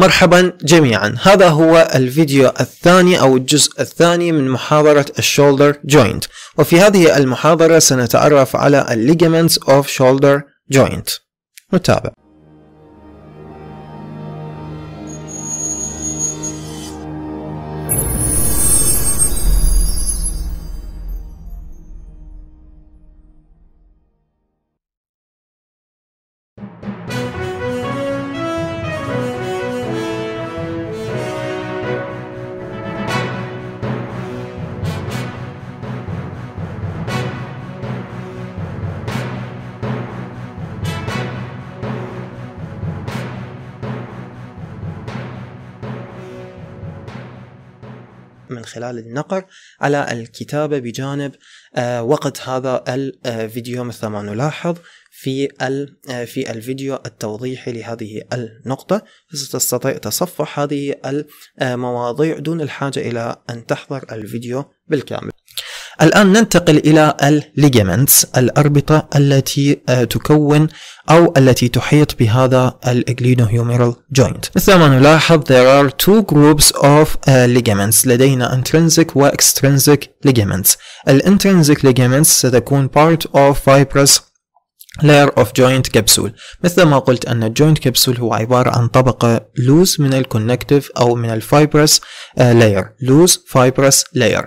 مرحبا جميعا هذا هو الفيديو الثاني أو الجزء الثاني من محاضرة الشولدر جوينت وفي هذه المحاضرة سنتعرف على ligaments of shoulder joint نتابع على النقر على الكتابة بجانب آه، وقت هذا الفيديو آه، مثل ما نلاحظ في آه، في الفيديو التوضيحي لهذه النقطة ستستطيع تصفح هذه المواضيع دون الحاجة إلى أن تحضر الفيديو بالكامل الآن ننتقل إلى الليجمنتس الأربطة التي آه، تكون أو التي تحيط بهذا الإجلينوهيوميرال جوينت مثل ما نلاحظ there are two groups of uh, ligaments لدينا intrinsic و extrinsic ligaments الintrinsic ligaments ستكون part of fibrous layer of joint capsule مثل ما قلت أن joint capsule هو عبارة عن طبقة loose من الكونكتيف أو من الفايبرس آه، layer loose fibrous layer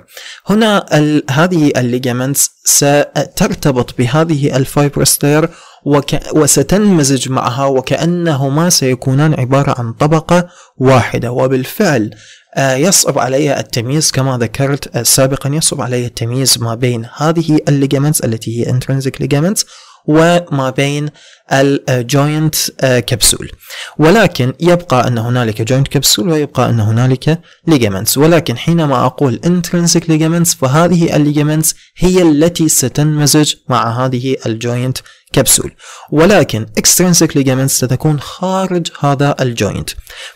هنا ال هذه الليجامنتس سترتبط بهذه الفايبرس layer وك وستنمزج معها وكأنهما سيكونان عبارة عن طبقة واحدة وبالفعل آه، يصعب علي التمييز كما ذكرت آه، سابقا يصعب علي التمييز ما بين هذه الليجامنتس التي هي intrinsic ligaments وما بين الجوينت كبسول ولكن يبقى أن هنالك جوينت كبسول ويبقى أن هنالك ليجامنتس ولكن حينما أقول intrinsic ligaments فهذه الليجامنتس هي التي ستنمزج مع هذه الجوينت كبسول ولكن extrinsic ligaments ستكون خارج هذا الجوينت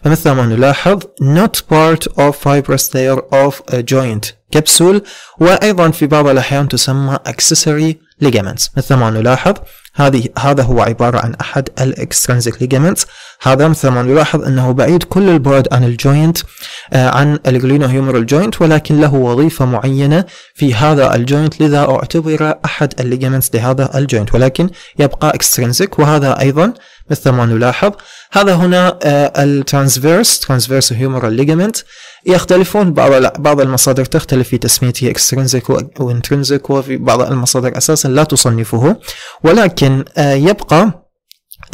فمثل ما نلاحظ not part of fibrous layer of a joint capsule وأيضا في بعض الأحيان تسمى accessory ligaments مثل ما نلاحظ هذه هذا هو عبارة عن أحد extrinsic ليجامنتس هذا مثل ما نلاحظ أنه بعيد كل البعد عن الجوينت آه، عن الجلينو هيومرال جوينت ولكن له وظيفة معينة في هذا الجوينت لذا اعتبر أحد الليجامنتس لهذا الجوينت ولكن يبقى extrinsic وهذا أيضا مثل ما نلاحظ هذا هنا الترانسفيرس ترانسفيرس هيومرال ليجامنت يختلفون بعض بعض المصادر تختلف في تسميته اكسترنزك وانترنزك وفي بعض المصادر أساسا لا تصنفه ولكن لكن آه، يبقى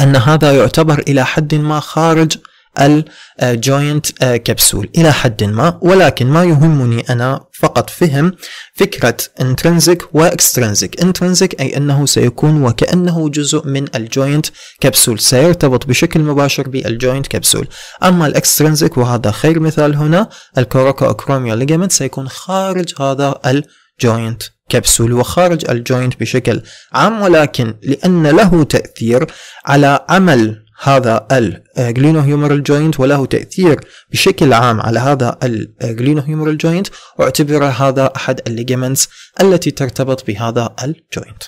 أن هذا يعتبر إلى حد ما خارج الجوينت كبسول آه، آه، إلى حد ما ولكن ما يهمني أنا فقط فهم فكرة intrinsic واكسترنزك انترنزك intrinsic أي أنه سيكون وكأنه جزء من الجوينت كبسول سيرتبط بشكل مباشر بالجوينت كبسول أما الاكسترنزك وهذا خير مثال هنا الكوروكا أكروميا سيكون خارج هذا الجوينت كبسول وخارج الجوينت بشكل عام ولكن لأن له تأثير على عمل هذا الجلينوهيومرال جوينت وله تأثير بشكل عام على هذا الجلينوهيومرال جوينت واعتبر هذا أحد الليجمنتس التي ترتبط بهذا الجوينت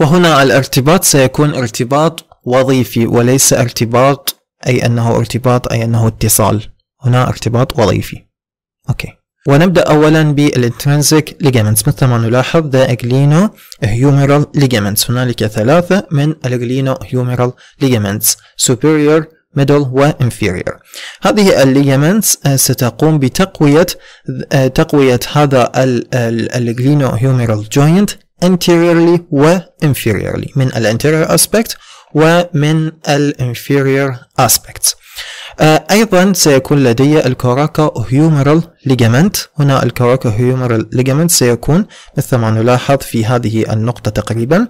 وهنا الارتباط سيكون ارتباط وظيفي وليس ارتباط أي أنه ارتباط أي أنه اتصال هنا ارتباط وظيفي أوكي ونبدأ أولا بالإنترنزيك ليجامنتس مثل ما نلاحظ ذا أجلينو هيوميرال ليجامنتس هنالك ثلاثة من الأجلينو هيوميرال ليجامنتس superior middle وانفيريور هذه الليجامنتس آه، ستقوم بتقوية آه، تقوية هذا الأجلينو هيوميرال جوينت anteriorly و inferiorly من الانتيريور أسبكت ومن الانفيريور أسبكتس آه، أيضا سيكون لدي الكوراكا هيومرال ليجامنت هنا الكوراكا هيومرال ليجامنت سيكون مثل ما نلاحظ في هذه النقطة تقريبا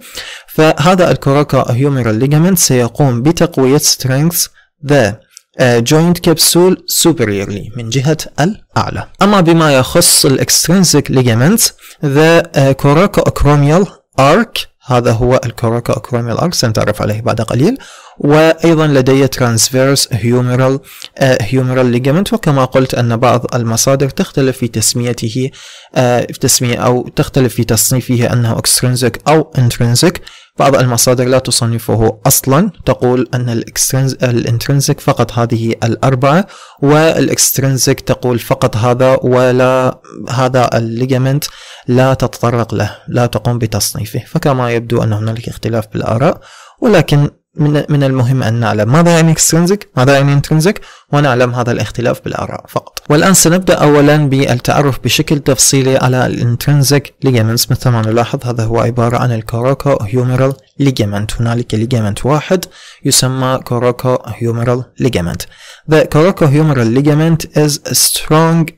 فهذا الكوراكا هيومرال ليجامنت سيقوم بتقوية سترينث ذا جوينت كبسول سوبريورلي من جهة الأعلى أما بما يخص الاكسترنسك ليجامنت the كوراكا آه، اكروميال arc هذا هو الكوراكا اكروميال arc سنتعرف عليه بعد قليل وايضا لدي ترانسفيرس هيومرال هيومرال ليجمنت وكما قلت ان بعض المصادر تختلف في تسميته آه، في تسمية او تختلف في تصنيفه انه اكسترنزك او انترنزك بعض المصادر لا تصنفه اصلا تقول ان الانترنزك فقط هذه الاربعه والاكسترنزك تقول فقط هذا ولا هذا الليجمنت لا تتطرق له لا تقوم بتصنيفه فكما يبدو ان هنالك اختلاف بالاراء ولكن من من المهم ان نعلم ماذا يعني اكسترنزك ماذا يعني انترنزك ونعلم هذا الاختلاف بالاراء فقط والان سنبدا اولا بالتعرف بشكل تفصيلي على الانترنزك ليجمنت مثل ما نلاحظ هذا هو عباره عن الكوروكو هيومرال ليجمنت هنالك ليجمنت واحد يسمى كوروكو هيومرال ليجمنت ذا كوروكو هيومرال is از سترونج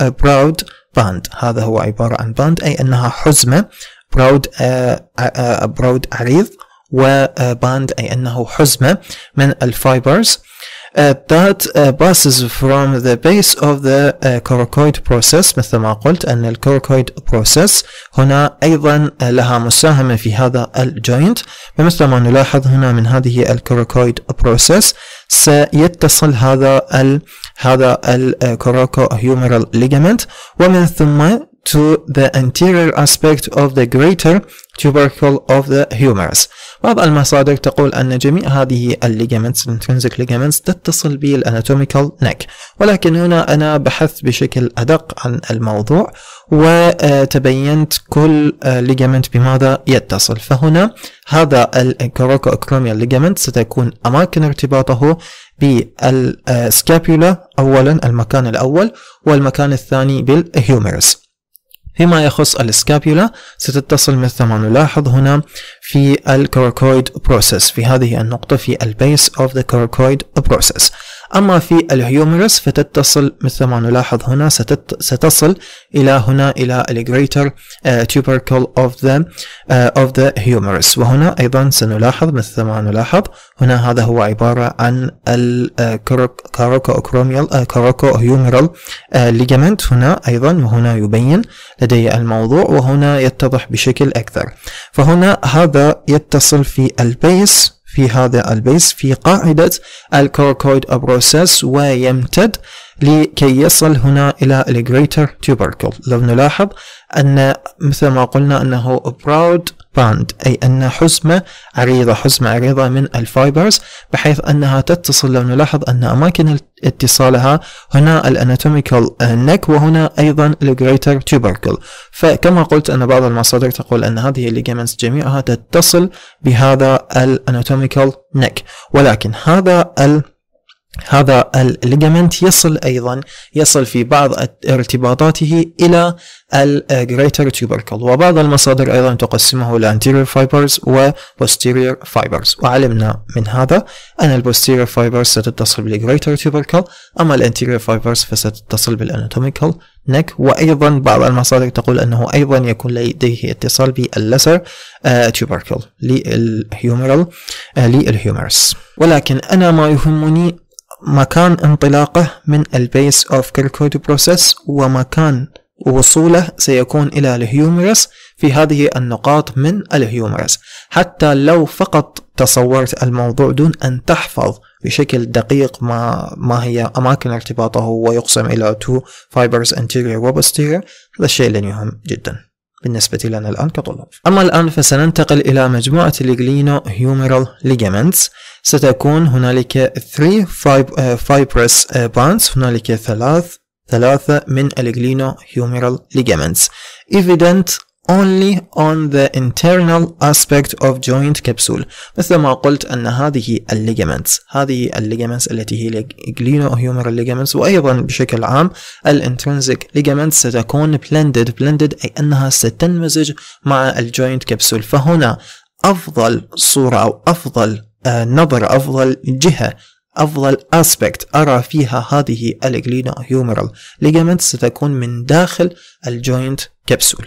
براود باند هذا هو عباره عن باند اي انها حزمه براود آه، براود آه، آه، عريض وباند آه، أي أنه حزمة من الفايبرز Uh, that uh, passes from the base of the uh, coracoid process مثل ما قلت أن الكوركويد process هنا أيضا لها مساهمة في هذا الجوينت فمثل ما نلاحظ هنا من هذه الكوركويد process سيتصل هذا ال هذا الكوراكو هيومرال ليجامنت ومن ثم to the anterior aspect of the greater tubercle of the humerus بعض المصادر تقول أن جميع هذه الليجامنتس intrinsic ليجامنتس تتصل بالاناتوميكال نك ولكن هنا أنا بحثت بشكل أدق عن الموضوع وتبينت كل ليجامنت بماذا يتصل فهنا هذا الكروكوكروميال اكروميال ليجامنت ستكون أماكن ارتباطه بالسكابيولا أولا المكان الأول والمكان الثاني بالهيومرس فيما يخص الاسكابيولا ستتصل مثل ما نلاحظ هنا في الكوركويد بروسس في هذه النقطة في البيس اوف ذا كوركويد بروسس أما في الهيومرس فتتصل مثل ما نلاحظ هنا ستت ستصل إلى هنا إلى the greater uh, tubercle of the, uh, of the humerus وهنا أيضا سنلاحظ مثل ما نلاحظ هنا هذا هو عبارة عن الكاروكوكروميال آه، آه، كاروكو ligament ليجمنت هنا أيضا وهنا يبين لدي الموضوع وهنا يتضح بشكل أكثر فهنا هذا يتصل في البيس في هذا البيس في قاعدة الكوركويد بروسس ويمتد لكي يصل هنا إلى الجريتر تيوبركل لو نلاحظ أن مثل ما قلنا أنه براود باند أي أن حزمة عريضة حزمة عريضة من الفايبرز بحيث أنها تتصل لو نلاحظ أن أماكن اتصالها هنا الاناتوميكال نك وهنا أيضا الجريتر تيوبركل فكما قلت أن بعض المصادر تقول أن هذه الليجامنتس جميعها تتصل بهذا الاناتوميكال نك ولكن هذا ال هذا الليجمنت يصل ايضا يصل في بعض ارتباطاته الى الجريتر تيوبركل آه، وبعض المصادر ايضا تقسمه الى anterior fibers و posterior fibers وعلمنا من هذا ان البوستيرير فايبرز ستتصل بالجريتر تيوبركل اما الانتيرير فايبرز فستتصل بالاناتوميكال نك وايضا بعض المصادر تقول انه ايضا يكون لديه اتصال باللسر تيوبركل للهيومرال للهيومرس ولكن انا ما يهمني مكان انطلاقه من البيس اوف كيركود بروسيس ومكان وصوله سيكون إلى الهيومرس في هذه النقاط من الهيومرس حتى لو فقط تصورت الموضوع دون أن تحفظ بشكل دقيق ما ما هي أماكن ارتباطه ويقسم إلى تو فايبرز انتيريور و هذا الشيء لن يهم جدا بالنسبة لنا الآن كطلاب أما الآن فسننتقل إلى مجموعة الجلينو هيومرال ليجامنتس ستكون هنالك 3 uh, fibrous uh, bands هنالك ثلاث ثلاثة من الجلينو هيوميرال ligaments evident only on the internal aspect of joint capsule مثل ما قلت أن هذه الليجامنتس هذه الليجامنتس التي هي الجلينو هيوميرال ligaments وأيضا بشكل عام الانترنسك ligaments ستكون blended blended أي أنها ستنمزج مع الجوينت كبسول فهنا أفضل صورة أو أفضل آه، نظرة أفضل جهة أفضل أسبكت أرى فيها هذه الجلينا هيومرال ليجامنت ستكون من داخل الجوينت كبسول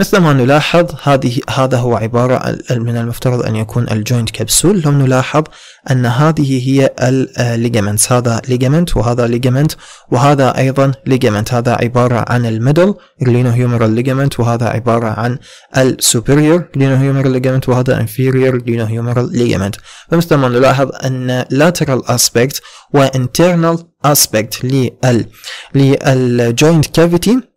مثل ما نلاحظ هذه هذا هو عبارة من المفترض أن يكون الجوينت كبسول لو نلاحظ أن هذه هي الليجمنتس آه، هذا ليجمنت وهذا ليجمنت وهذا أيضا ليجمنت هذا عبارة عن الميدل هيومرال ليجمنت وهذا عبارة عن السوبريور هيومرال ليجمنت وهذا لينو هيومرال ليجمنت فمثل ما نلاحظ أن lateral aspect و internal aspect للجوينت كافيتي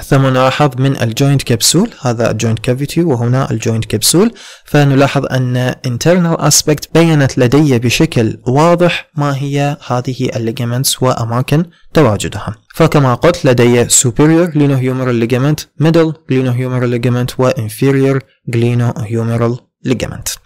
ثم نلاحظ من الجوينت كبسول هذا الجوينت كافيتي وهنا الجوينت كبسول فنلاحظ أن internal aspect بينت لدي بشكل واضح ما هي هذه الليجمنتس وأماكن تواجدها فكما قلت لدي superior glenohumeral ligament middle glenohumeral ligament و inferior glenohumeral ligament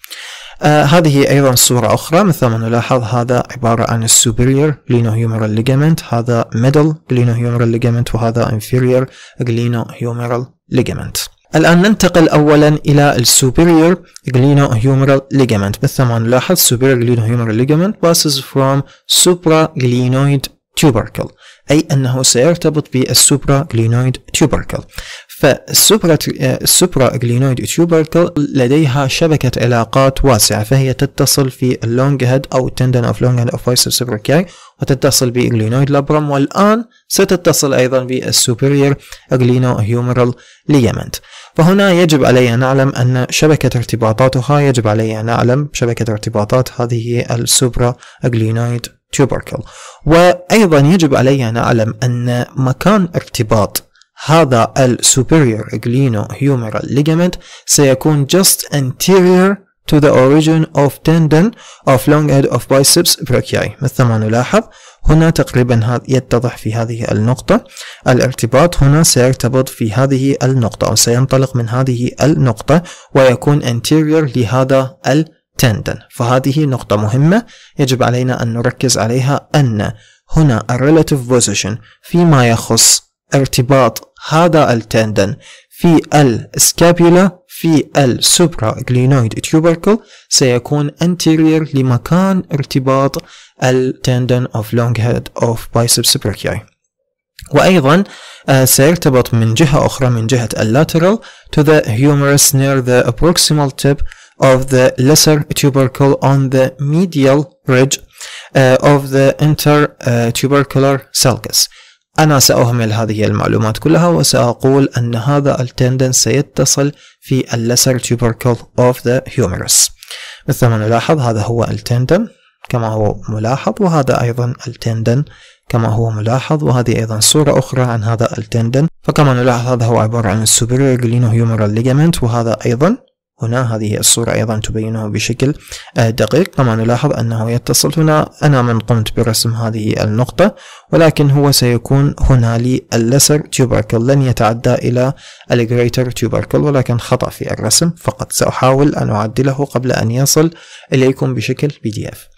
آه هذه أيضا صورة أخرى مثل ما نلاحظ هذا عبارة عن السوبريور glenohumeral ligament هذا middle glenohumeral ligament وهذا inferior glenohumeral ligament الآن ننتقل أولا إلى superior glenohumeral ligament مثل ما نلاحظ superior glenohumeral ligament passes from supraglenoid tubercle أي أنه سيرتبط بالسوبرا glenoid tubercle فالسوبرا آه، السوبرا جلينويد تيوبركل لديها شبكة علاقات واسعة فهي تتصل في اللونج هيد أو التندن أوف لونج هيد أوف فايسر سوبركاي وتتصل بالجلينويد لابرم والآن ستتصل أيضا بالسوبريور جلينو هيومرال ليمنت فهنا يجب علي أن أعلم أن شبكة ارتباطاتها يجب علي أن أعلم شبكة ارتباطات هذه السوبرا جلينويد تيوبركل وأيضا يجب علي أن أعلم أن مكان ارتباط هذا ال superior glenohumeral ligament سيكون just anterior to the origin of tendon of long head of biceps brachii مثل ما نلاحظ هنا تقريبا يتضح في هذه النقطة الارتباط هنا سيرتبط في هذه النقطة أو سينطلق من هذه النقطة ويكون anterior لهذا التندن فهذه نقطة مهمة يجب علينا أن نركز عليها أن هنا الريلاتيف بوزيشن فيما يخص ارتباط هذا التندن في السكابيولا في السوبرا جلينويد تيوبركل سيكون anterior لمكان ارتباط التندن of long head of biceps brachii وأيضا سيرتبط من جهة أخرى من جهة lateral to the humerus near the proximal tip of the lesser tubercle on the medial ridge of the intertubercular sulcus أنا سأهمل هذه المعلومات كلها وسأقول أن هذا التندن سيتصل في اللسر tubercle of the humerus مثل ما نلاحظ هذا هو التندن كما هو ملاحظ وهذا أيضا التندن كما هو ملاحظ وهذه أيضا صورة أخرى عن هذا التندن فكما نلاحظ هذا هو عبارة عن superior glenohumeral ligament وهذا أيضا هنا هذه الصورة أيضا تبينه بشكل آه، دقيق طبعا نلاحظ أنه يتصل هنا أنا من قمت برسم هذه النقطة ولكن هو سيكون هنا للسر تيوبركل لن يتعدى إلى الجريتر تيوبركل ولكن خطأ في الرسم فقط سأحاول أن أعدله قبل أن يصل إليكم بشكل بي دي اف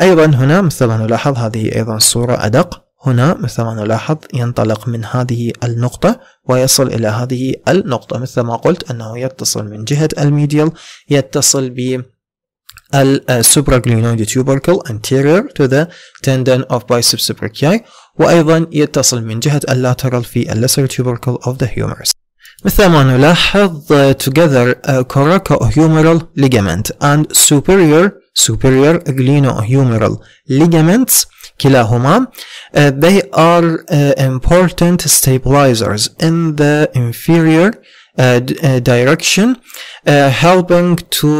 أيضا هنا مثل ما نلاحظ هذه أيضا صورة أدق هنا مثل ما نلاحظ ينطلق من هذه النقطة ويصل إلى هذه النقطة مثل ما قلت أنه يتصل من جهة الميديال يتصل ب السوبراجلينويد tubercle anterior to the tendon of biceps suprachii وأيضا يتصل من جهة اللاترال في lesser tubercle of the humerus مثل ما نلاحظ together coracohumeral ligament and superior superior glenohumeral ligaments كلاهما uh, they are uh, important stabilizers in the inferior uh, uh direction uh, helping to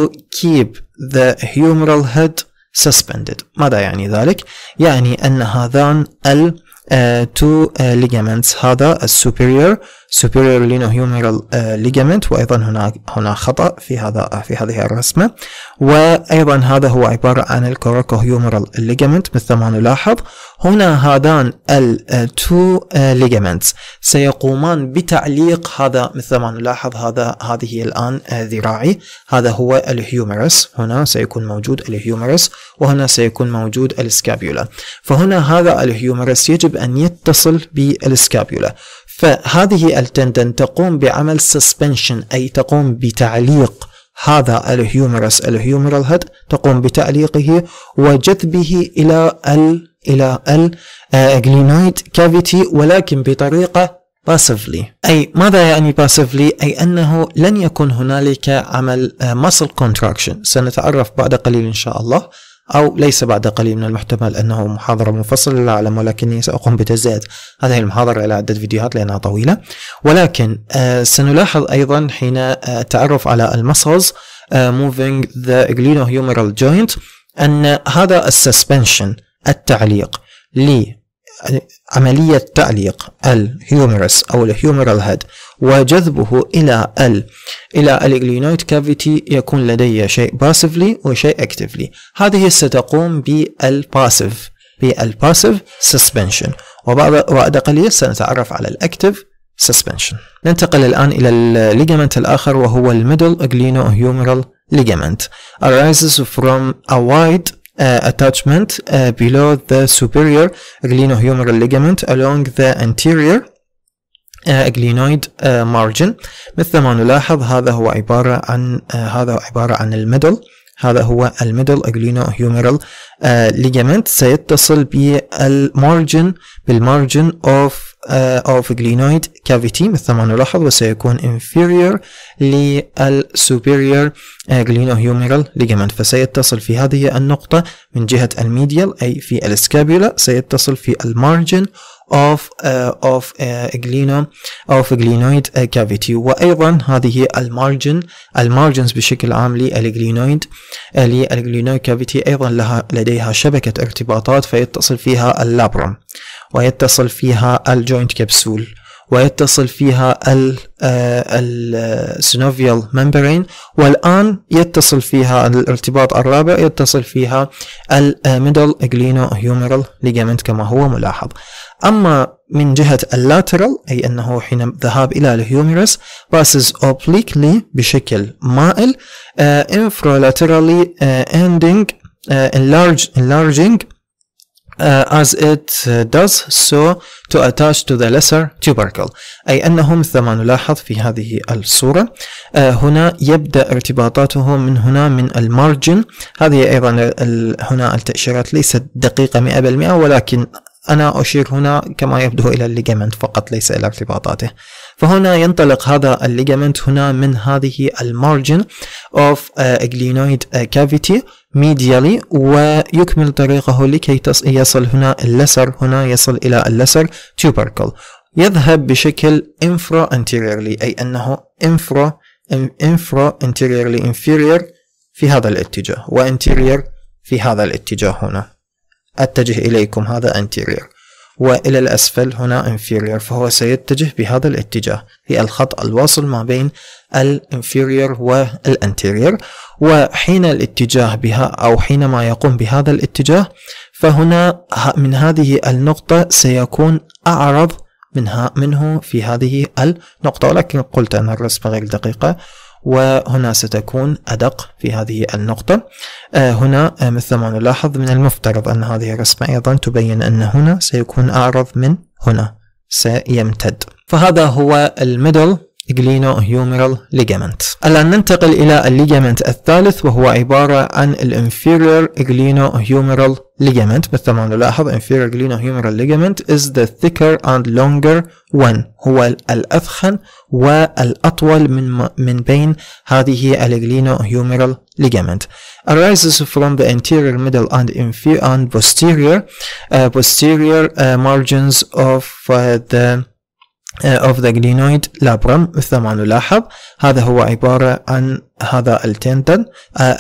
keep the humeral head suspended ماذا يعني ذلك؟ يعني أن هذان ال Uh, two uh, ligaments هذا superior. superior linohumeral uh, ligament وأيضا هنا هنا خطأ في هذا في هذه الرسمة وأيضا هذا هو عبارة عن الكوراكوهيومرال ligament مثل ما نلاحظ هنا هذان التو uh, uh, ligaments سيقومان بتعليق هذا مثل ما نلاحظ هذا هذه الآن ذراعي هذا هو الهيومرس هنا سيكون موجود الهيومرس وهنا سيكون موجود السكابيولا فهنا هذا الهيومرس يجب أن يتصل بالسكابيولا فهذه التندن تقوم بعمل سسبنشن أي تقوم بتعليق هذا الهيومرس الهيومرال هيد تقوم بتعليقه وجذبه إلى ال إلى الجلينويد كافيتي آه، ولكن بطريقة باسفلي أي ماذا يعني باسفلي أي أنه لن يكون هنالك عمل مسل آه، كونتراكشن سنتعرف بعد قليل إن شاء الله أو ليس بعد قليل من المحتمل أنه محاضرة منفصلة لا أعلم ولكني سأقوم بتجزئة هذه المحاضرة إلى عدة فيديوهات لأنها طويلة ولكن آه، سنلاحظ أيضا حين آه، التعرف على المصلز آه، moving the glenohumeral joint أن هذا السسبنشن التعليق لي يعني عملية تعليق الهيومرس أو الهيومرال هيد وجذبه إلى ال إلى الإلينويد كافيتي يكون لدي شيء باسفلي وشيء أكتفلي هذه ستقوم بالباسف بالباسف سسبنشن وبعد قليل سنتعرف على الأكتف سسبنشن ننتقل الآن إلى الليجمنت الآخر وهو الميدل أجلينو هيومرال ligament arises from a wide Uh, attachment uh, below the superior glenohumeral ligament along the anterior uh, glenoid margin مثل ما نلاحظ هذا هو عبارة عن هذا هو عبارة عن الميدل هذا هو الميدل اجلينو هيوميرال ليجامنت سيتصل بالمارجن بالمارجن اوف آه، of glenoid cavity مثل ما نلاحظ وسيكون inferior لل superior آه، glenohumeral ligament فسيتصل في هذه النقطة من جهة الميديال أي في الاسكابيولا سيتصل في المارجن of uh, of uh, gleno of glenoid uh, cavity وايضا هذه المارجن المارجنز بشكل عام للجلينويد للجلينويد كافيتي ايضا لها لديها شبكه ارتباطات فيتصل فيها اللابروم ويتصل فيها الجوينت كبسول ويتصل فيها السنوفيال ممبرين آه، آه، والآن يتصل فيها الارتباط الرابع يتصل فيها الميدل جلينو هيومرال ليجامنت كما هو ملاحظ أما من جهة اللاترال أي أنه حين الذهاب إلى الهيومرس باسز اوبليكلي بشكل مائل uh, اندنج uh, ending آه، enlarge, enlarging uh, as it uh, does so to attach to the lesser tubercle أي أنه مثل ما نلاحظ في هذه الصورة uh, هنا يبدأ ارتباطاته من هنا من المارجن هذه أيضا هنا التأشيرات ليست دقيقة 100% ولكن أنا أشير هنا كما يبدو إلى الليجمنت فقط ليس إلى ارتباطاته فهنا ينطلق هذا الليجمنت هنا من هذه المارجن of آه، glenoid آه، cavity medially ويكمل طريقه لكي يصل هنا اللسر هنا يصل إلى اللسر tubercle يذهب بشكل infra anteriorly أي أنه infra infra anteriorly inferior في هذا الاتجاه وانتيرير في هذا الاتجاه هنا أتجه إليكم هذا anterior وإلى الأسفل هنا inferior فهو سيتجه بهذا الاتجاه هي الخط الواصل ما بين الانفيريور والانتيريور وحين الاتجاه بها أو حينما يقوم بهذا الاتجاه فهنا من هذه النقطة سيكون أعرض منها منه في هذه النقطة ولكن قلت أن الرسمة غير دقيقة وهنا ستكون أدق في هذه النقطة آه، هنا آه، مثل ما نلاحظ من المفترض أن هذه الرسمة أيضا تبين أن هنا سيكون أعرض من هنا سيمتد فهذا هو الميدل جلينو هيومرال ليجامنت الآن ننتقل إلى الليجامنت الثالث وهو عبارة عن الانفيرير جلينو هيومرال ligament مثل ما نلاحظ inferior glenohumeral ligament is the thicker and longer one هو الأثخن والأطول من من بين هذه الglenohumeral ligament arises from the anterior middle and inferior and posterior uh, posterior uh, margins of uh, the Uh, of the glenoid labrum مثل ما نلاحظ هذا هو عبارة عن هذا التندن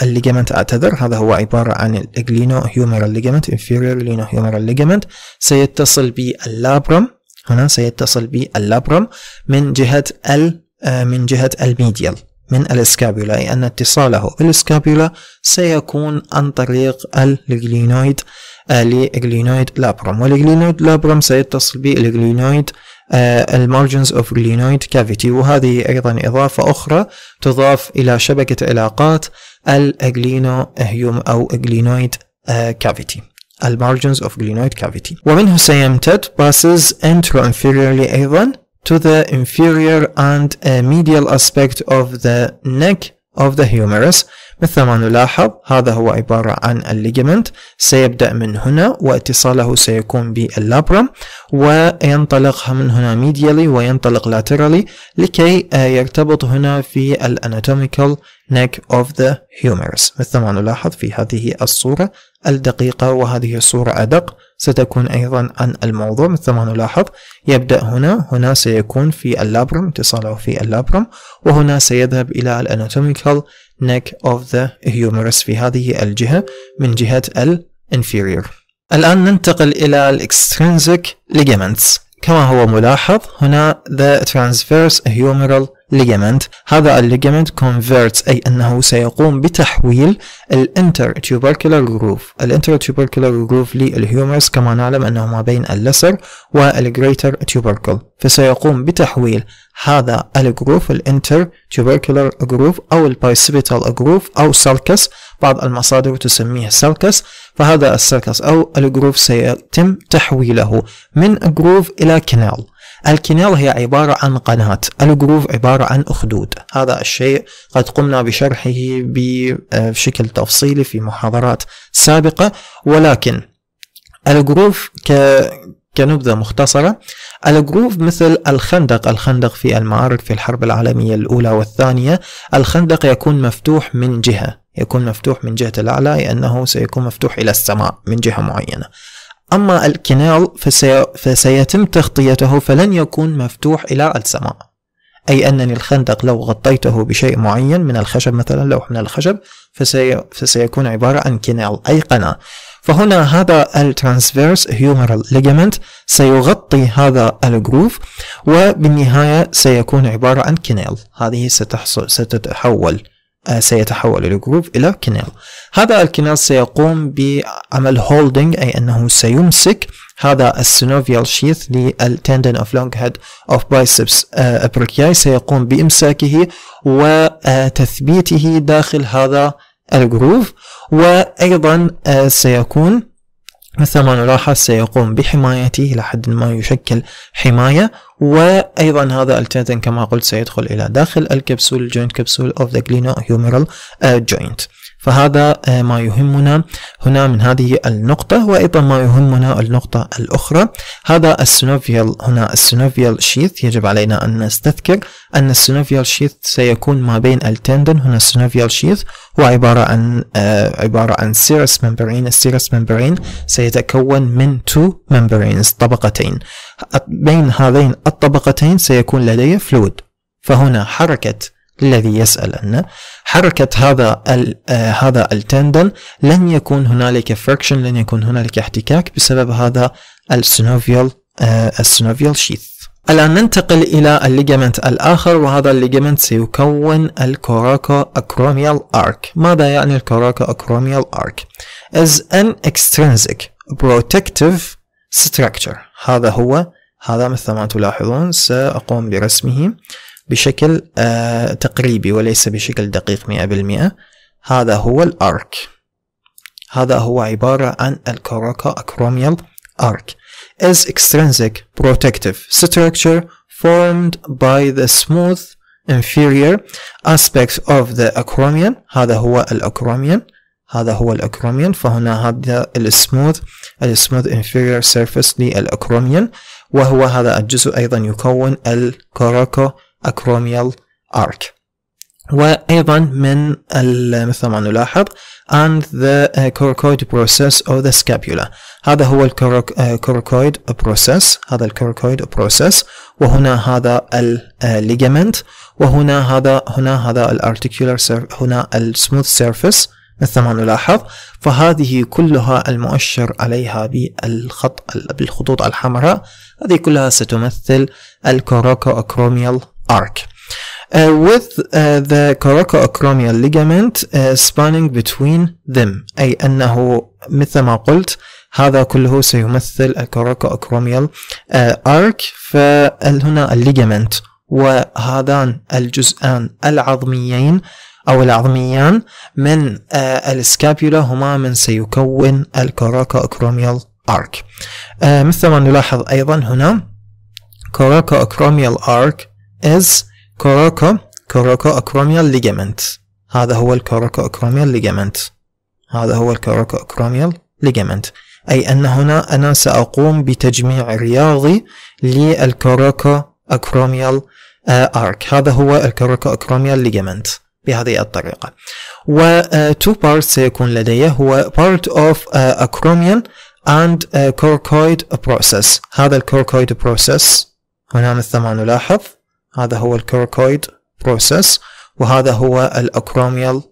الليجمنت uh, اعتذر هذا هو عبارة عن الجلينو هيومرال ليجمنت inferior glenoid humeral ligament سيتصل باللابرم هنا سيتصل باللابرم من جهة ال uh, من جهة الميديال من الاسكابولا أي أن اتصاله بالاسكابولا سيكون عن طريق الجلينويد لجلينويد لابرم والجلينويد لابرم سيتصل بالجلينويد آه، المارجنز اوف glenoid كافيتي وهذه ايضا اضافه اخرى تضاف الى شبكه علاقات الاجلينو هيوم او آه، glenoid كافيتي المارجنز اوف glenoid كافيتي ومنه سيمتد e passes anteroinferiorly ايضا to the inferior and آه، medial aspect of the neck of the humerus مثل ما نلاحظ هذا هو عبارة عن الليجمنت سيبدأ من هنا واتصاله سيكون باللابرم وينطلق من هنا ميديالي وينطلق لاترالي لكي آه، يرتبط هنا في الاناتوميكال neck of the humerus مثل ما نلاحظ في هذه الصورة الدقيقة وهذه الصورة أدق ستكون أيضا عن الموضوع مثل ما نلاحظ يبدأ هنا هنا سيكون في اللابرم اتصاله في اللابرم وهنا سيذهب إلى الاناتوميكال نيك أوف ذا هيومرس في هذه الجهة من جهة الانفيرير الآن ننتقل إلى الاكسترنزك ليجمنتس كما هو ملاحظ هنا the transverse humeral ligament هذا الليجمنت converts أي أنه سيقوم بتحويل الانتر tubercular groove الانتر tubercular groove للهيومرز كما نعلم أنه ما بين اللسر والجريتر tubercle فسيقوم بتحويل هذا الجروف الانتر tubercular groove أو البايسيبيتال جروف أو سالكس بعض المصادر تسميه سالكس فهذا السالكس أو الجروف سيتم تحويله من جروف إلى كنال الكنال هي عبارة عن قناة الجروف عبارة عن أخدود هذا الشيء قد قمنا بشرحه آه، بشكل تفصيلي في محاضرات سابقة ولكن الجروف ك... كنبذة مختصرة الجروف مثل الخندق الخندق في المعارك في الحرب العالمية الأولى والثانية الخندق يكون مفتوح من جهة يكون مفتوح من جهة الأعلى لأنه سيكون مفتوح إلى السماء من جهة معينة أما الكنال فسيتم تغطيته فلن يكون مفتوح إلى السماء أي أنني الخندق لو غطيته بشيء معين من الخشب مثلا لوح من الخشب فسي... فسيكون عبارة عن كنال أي قناة فهنا هذا الترانسفيرس هيومرال ليجمنت سيغطي هذا الجروف وبالنهاية سيكون عبارة عن كنال هذه ستحصل ستتحول آه، سيتحول إلى إلى كنال هذا الكنال سيقوم بعمل هولدنج أي أنه سيمسك هذا السينوفيال شيث للتندن اوف لونج هيد اوف بايسبس ابريكياي سيقوم بإمساكه وتثبيته داخل هذا الجروف وأيضا آه، سيكون مثل ما نلاحظ سيقوم بحمايته إلى حد ما يشكل حماية وأيضا هذا التيتن كما قلت سيدخل إلى داخل الكبسول joint capsule of the glenohumeral آه، joint فهذا آه، ما يهمنا هنا من هذه النقطة وأيضا ما يهمنا النقطة الأخرى هذا السنوفيال هنا السنوفيال شيث يجب علينا أن نستذكر أن السنوفيال شيث سيكون ما بين التندن هنا السنوفيال شيث هو عبارة عن آه، عبارة عن سيرس ممبرين السيرس ممبرين سيتكون من تو ممبرينز طبقتين بين هذين الطبقتين سيكون لدي فلويد فهنا حركة الذي يسأل أن حركة هذا الـ آه، هذا التندن لن يكون هنالك فريكشن لن يكون هنالك احتكاك بسبب هذا السنوفيال السنوفيال شيث الآن ننتقل إلى الليجمنت الآخر وهذا الليجمنت سيكون الكوراكو أكروميال أرك ماذا يعني الكوراكو أكروميال أرك؟ is an extrinsic protective structure هذا هو هذا مثل ما تلاحظون سأقوم برسمه بشكل آه، تقريبي وليس بشكل دقيق 100% هذا هو الارك هذا هو عبارة عن الكوروكا اكروميال ارك is extrinsic protective structure formed by the smooth inferior aspects of the acromion هذا هو الاكروميان هذا هو الاكروميان فهنا هذا السموث السموث inferior surface للاكروميان وهو هذا الجزء أيضا يكون الكوراكو acromial arc وأيضا من مثل ما نلاحظ and the uh, coracoid process or the scapula هذا هو uh, process هذا الكوراكويد process وهنا هذا الليجمنت uh, وهنا هذا هنا هذا الارتيكولار هنا السموث سيرفيس مثل ما نلاحظ فهذه كلها المؤشر عليها بالخط بالخطوط الحمراء هذه كلها ستمثل الكوراكو أكروميال arc. Uh, with uh, the coracoacromial ligament uh, spanning between them أي أنه مثل ما قلت هذا كله سيمثل الكوراكوأكروميال uh, arc فهنا الليجمنت وهذان الجزءان العظميين أو العظميان من uh, السكابيولا هما من سيكون الكوراكوأكروميال arc uh, مثل ما نلاحظ أيضا هنا coracoacromial arc is coraco coraco acromial ligament هذا هو الكوراكو أكروميال ليجامنت هذا هو الكوراكو أكروميال ليجامنت أي أن هنا أنا سأقوم بتجميع رياضي للكوراكو أكروميال أرك هذا هو الكوراكو أكروميال ليجامنت بهذه الطريقة و two parts سيكون لدي هو part of eh, acromion and eh, coracoid process هذا الكوراكويد process هنا مثل ما نلاحظ هذا هو الكوركويد بروسس وهذا هو الأكروميال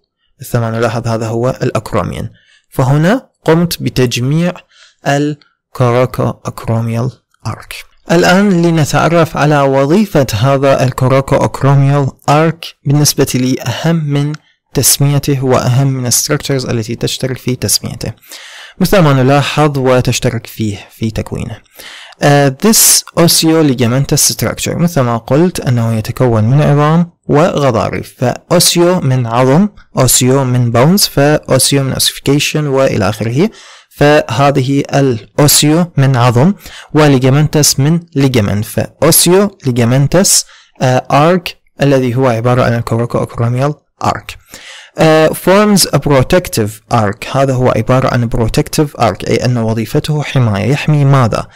مثل ما نلاحظ هذا هو الأكروميان فهنا قمت بتجميع الكوروكو أكروميال أرك الآن لنتعرف على وظيفة هذا الكوروكو أكروميال أرك بالنسبة لي أهم من تسميته وأهم من الستركتشرز التي تشترك في تسميته مثل ما نلاحظ وتشترك فيه في تكوينه Uh, this osseoligamentous structure مثل ما قلت أنه يتكون من عظام وغضاريف فأوسيو من عظم أوسيو من بونز فأوسيو من ossification وإلى آخره فهذه الأوسيو من عظم وليجامنتس من ليجامن فأوسيو ليجامنتس أرك الذي هو عبارة عن الكوروكو أكراميال أرك forms a protective arc هذا هو عبارة عن protective arc أي أن وظيفته حماية يحمي ماذا؟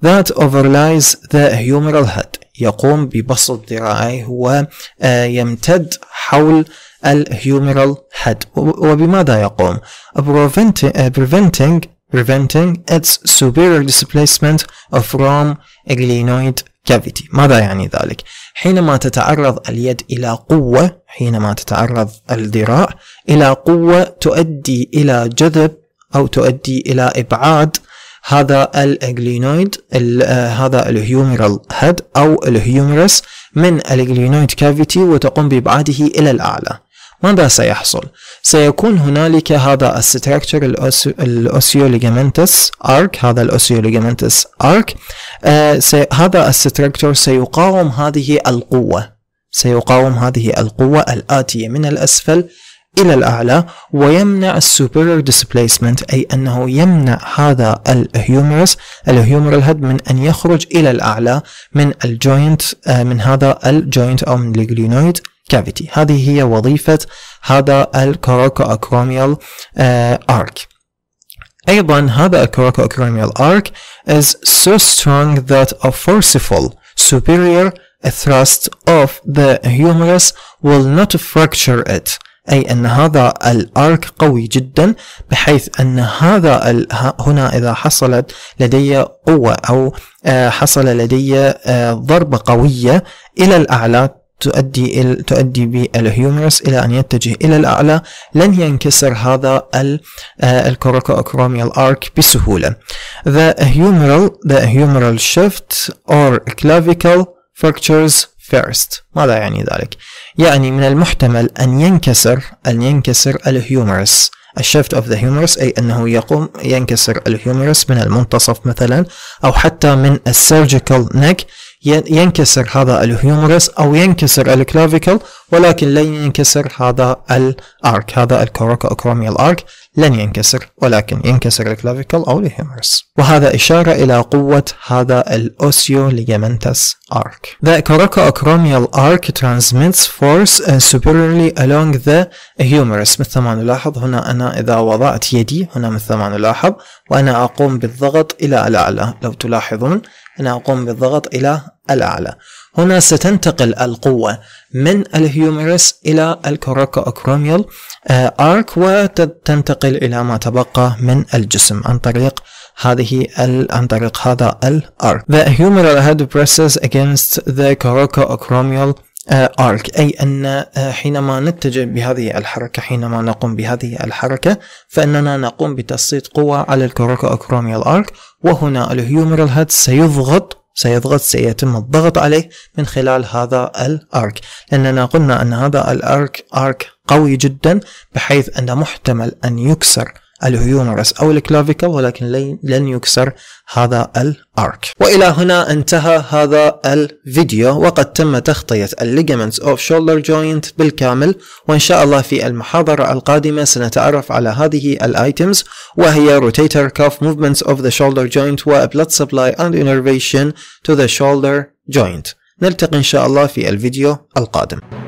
that overlies the humeral head يقوم ببسط ذراعيه ويمتد آه، حول الهيوميرال head وبماذا يقوم؟ preventing, آه، preventing, preventing its superior displacement from glenoid cavity ماذا يعني ذلك؟ حينما تتعرض اليد إلى قوة حينما تتعرض الذراع إلى قوة تؤدي إلى جذب أو تؤدي إلى إبعاد هذا الجلينويد آه، هذا الهيوميرال هيد أو الهيوميرس من الجلينويد كافيتي وتقوم بإبعاده إلى الأعلى ماذا سيحصل؟ سيكون هنالك هذا الستراكتشر الأوسيوليجامنتس أرك هذا الأوسيوليجامنتس أرك آه، هذا الستراكتشر سيقاوم هذه القوة سيقاوم هذه القوة الآتية من الأسفل إلى الأعلى ويمنع superior displacement أي أنه يمنع هذا الهيومرس الهيومرال هيد من أن يخرج إلى الأعلى من الجوينت آه، من هذا الجوينت أو من الجلينويد كافيتي هذه هي وظيفة هذا الكوروكو أكروميال أرك آه، أيضا هذا الكوروكو أكروميال أرك is so strong that a forceful superior thrust of the humerus will not fracture it أي أن هذا الأرك قوي جدا بحيث أن هذا هنا إذا حصلت لدي قوة أو آه، حصل لدي آه، ضربة قوية إلى الأعلى تؤدي تؤدي بالهيومرس الى ان يتجه الى الاعلى لن ينكسر هذا آه، الكوراكوأكروميال ارك بسهوله. The humeral the humeral shift or clavicle fractures first ماذا يعني ذلك؟ يعني من المحتمل أن ينكسر أن ينكسر الهيومرس الشفت of the humerus اي انه يقوم ينكسر الهيومرس من المنتصف مثلا او حتى من السيرجيكال نيك ينكسر هذا الهيومرس أو ينكسر الكلافيكل ولكن لن ينكسر هذا الأرك هذا الكوراكوأكروميال أرك لن ينكسر ولكن ينكسر الكلافيكل أو الهيومرس وهذا إشارة إلى قوة هذا الأوسيو ليجامنتس أرك The coracoacromial ارك ترانسميتس فورس superiorly along the humerus مثل ما نلاحظ هنا أنا إذا وضعت يدي هنا مثل ما نلاحظ وأنا أقوم بالضغط إلى الأعلى لو تلاحظون أنا أقوم بالضغط إلى الأعلى هنا ستنتقل القوة من الهيوميرس إلى الكوراكا أكروميال آرك آه، وتنتقل إلى ما تبقى من الجسم عن طريق هذه ال... عن طريق هذا الارك. The humeral head presses against the coracoacromial آه، ارك اي ان آه، حينما نتجه بهذه الحركه حينما نقوم بهذه الحركه فاننا نقوم بتسليط قوه على الكروكو اكروميال ارك وهنا الهيومرال هيد سيضغط سيضغط سيتم الضغط عليه من خلال هذا الارك لاننا قلنا ان هذا الارك ارك قوي جدا بحيث ان محتمل ان يكسر الهيومرس أو الكلافيكا ولكن لن يكسر هذا الأرك وإلى هنا انتهى هذا الفيديو وقد تم تغطية الليجمنتس أوف شولدر جوينت بالكامل وإن شاء الله في المحاضرة القادمة سنتعرف على هذه الأيتمز وهي rotator cuff movements of the shoulder joint و blood supply and innervation to the shoulder joint نلتقي إن شاء الله في الفيديو القادم